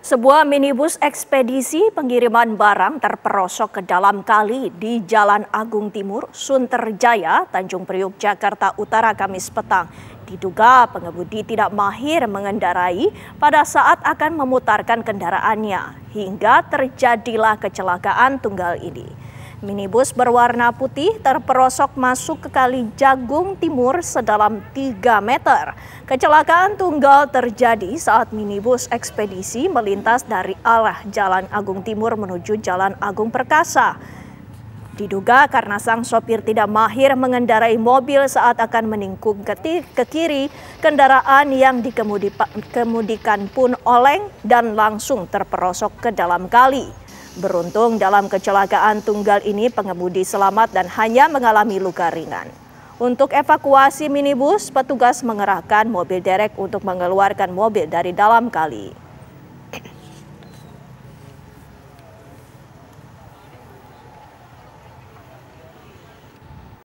Sebuah minibus ekspedisi pengiriman barang terperosok ke dalam kali di Jalan Agung Timur, Sunterjaya, Tanjung Priuk, Jakarta Utara, Kamis petang. Diduga pengemudi tidak mahir mengendarai pada saat akan memutarkan kendaraannya, hingga terjadilah kecelakaan tunggal ini. Minibus berwarna putih terperosok masuk ke kali Jagung Timur sedalam 3 meter. Kecelakaan tunggal terjadi saat minibus ekspedisi melintas dari arah Jalan Agung Timur menuju Jalan Agung Perkasa. Diduga karena sang sopir tidak mahir mengendarai mobil saat akan meningkung ke, ke kiri, kendaraan yang dikemudikan pun oleng dan langsung terperosok ke dalam kali. Beruntung dalam kecelakaan tunggal ini pengemudi selamat dan hanya mengalami luka ringan. Untuk evakuasi minibus, petugas mengerahkan mobil derek untuk mengeluarkan mobil dari dalam kali.